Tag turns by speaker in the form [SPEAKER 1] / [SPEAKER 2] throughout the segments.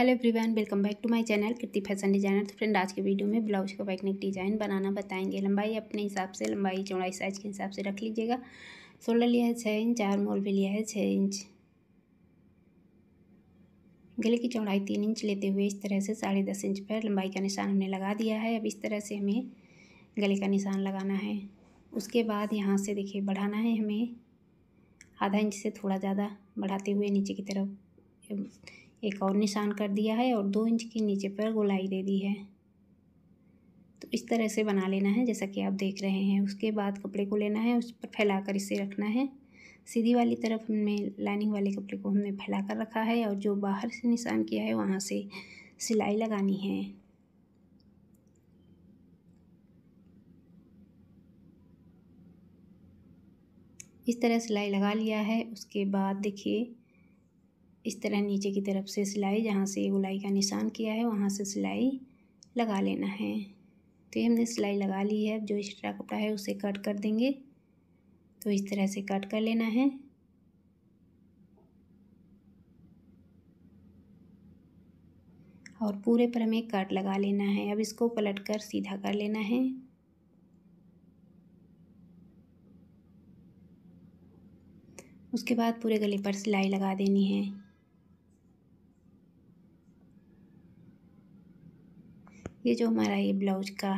[SPEAKER 1] hello everyone welcome back to my channel Kriti fashion designer तो friend आज के video में ब्लाउज का बैकनेक डिज़ाइन बनाना बताएंगे लंबाई अपने हिसाब से लंबाई चौड़ाई साइज के हिसाब से रख लीजिएगा शोल्डर लिया है छः इंच चार मोल भी लिया है छः इंच गले की चौड़ाई तीन इंच लेते हुए इस तरह से साढ़े दस इंच पर लंबाई का निशान हमने लगा दिया है अब इस तरह से हमें गले का निशान लगाना है उसके बाद यहाँ से देखिए बढ़ाना है हमें आधा इंच से थोड़ा ज़्यादा बढ़ाते हुए नीचे की तरफ एक और निशान कर दिया है और दो इंच के नीचे पर गोलाई दे दी है तो इस तरह से बना लेना है जैसा कि आप देख रहे हैं उसके बाद कपड़े को लेना है उस पर फैला कर इसे रखना है सीधी वाली तरफ हमने लाइनिंग वाले कपड़े को हमने फैला कर रखा है और जो बाहर से निशान किया है वहाँ से सिलाई लगानी है इस तरह सिलाई लगा लिया है उसके बाद देखिए इस तरह नीचे की तरफ से सिलाई जहाँ से गुलाई का निशान किया है वहाँ से सिलाई लगा लेना है तो ये हमने सिलाई लगा ली है अब जो एक्स्ट्रा कपड़ा है उसे कट कर देंगे तो इस तरह से कट कर लेना है और पूरे पर हमें कट लगा लेना है अब इसको पलट कर सीधा कर लेना है उसके बाद पूरे गले पर सिलाई लगा देनी है ये जो हमारा ये ब्लाउज का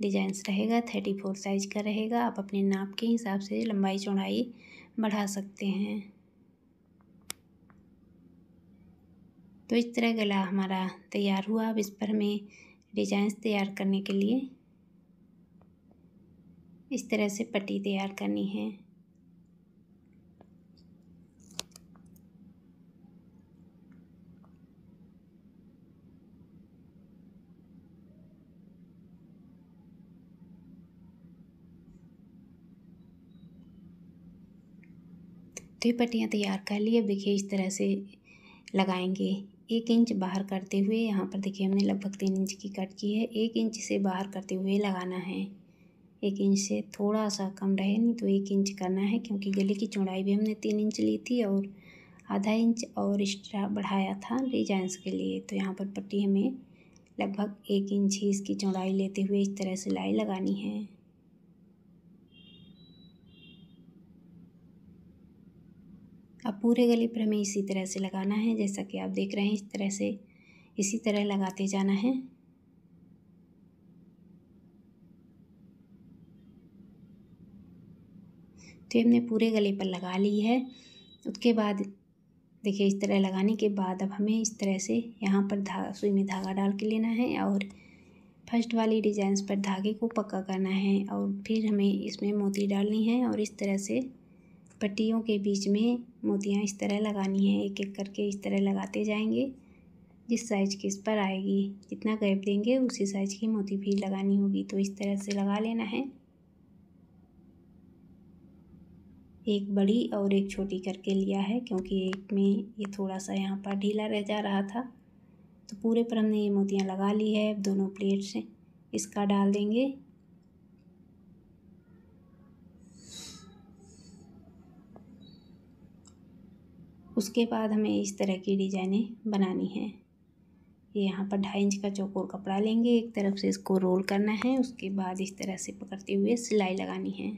[SPEAKER 1] डिजाइंस रहेगा थर्टी फोर साइज का रहेगा आप अपने नाप के हिसाब से लंबाई चौड़ाई बढ़ा सकते हैं तो इस तरह गला हमारा तैयार हुआ अब इस पर हमें डिजाइंस तैयार करने के लिए इस तरह से पट्टी तैयार करनी है तो ये पट्टियाँ तैयार कर लिए अब देखिए इस तरह से लगाएंगे एक इंच बाहर करते हुए यहाँ पर देखिए हमने लगभग तीन इंच की कट की है एक इंच से बाहर करते हुए लगाना है एक इंच से थोड़ा सा कम रहे नहीं तो एक इंच करना है क्योंकि गले की चौड़ाई भी हमने तीन इंच ली थी और आधा इंच और एक्स्ट्रा बढ़ाया था डिजाइंस के लिए तो यहाँ पर पट्टी हमें लगभग एक इंच ही इसकी चौड़ाई लेते हुए इस तरह सिलाई लगानी है अब पूरे गले पर हमें इसी तरह से लगाना है जैसा कि आप देख रहे हैं इस तरह से इसी तरह लगाते जाना है तो हमने पूरे गले पर लगा ली है उसके बाद देखिए इस तरह लगाने के बाद अब हमें इस तरह से यहाँ पर धा सुई में धागा डाल के लेना है और फर्स्ट वाली डिजाइन पर धागे को पक्का करना है और फिर हमें इसमें मोती डालनी है और इस तरह से पट्टियों के बीच में मोतियाँ इस तरह लगानी है एक एक करके इस तरह लगाते जाएंगे जिस साइज की इस पर आएगी जितना गैप देंगे उसी साइज की मोती भी लगानी होगी तो इस तरह से लगा लेना है एक बड़ी और एक छोटी करके लिया है क्योंकि एक में ये थोड़ा सा यहाँ पर ढीला रह जा रहा था तो पूरे पर हमने ये मोतियाँ लगा ली है दोनों प्लेट से इसका डाल देंगे उसके बाद हमें इस तरह की डिज़ाइनें बनानी हैं ये यहाँ पर ढाई इंच का चौकोर कपड़ा लेंगे एक तरफ से इसको रोल करना है उसके बाद इस तरह से पकड़ते हुए सिलाई लगानी है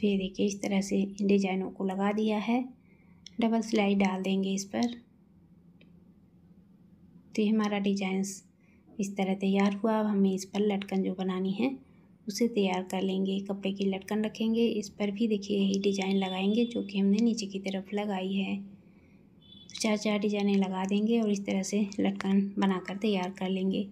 [SPEAKER 1] तो ये देखिए इस तरह से इन डिजाइनों को लगा दिया है डबल सिलाई डाल देंगे इस पर तो ये हमारा डिजाइन इस तरह तैयार हुआ अब हमें इस पर लटकन जो बनानी है उसे तैयार कर लेंगे कपड़े की लटकन रखेंगे इस पर भी देखिए यही डिजाइन लगाएंगे जो कि हमने नीचे की तरफ लगाई है तो चार चार डिजाइनें लगा देंगे और इस तरह से लटकन बनाकर तैयार कर लेंगे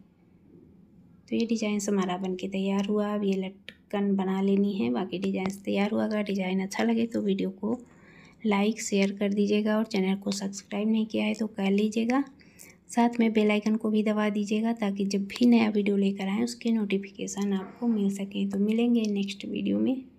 [SPEAKER 1] तो ये डिजाइन हमारा बन के तैयार हुआ अब ये लट चिकन बना लेनी है बाकी डिज़ाइन तैयार हुआ अगर डिज़ाइन अच्छा लगे तो वीडियो को लाइक शेयर कर दीजिएगा और चैनल को सब्सक्राइब नहीं किया है तो कर लीजिएगा साथ में बेल आइकन को भी दबा दीजिएगा ताकि जब भी नया वीडियो लेकर आएँ उसके नोटिफिकेशन आपको मिल सकें तो मिलेंगे नेक्स्ट वीडियो में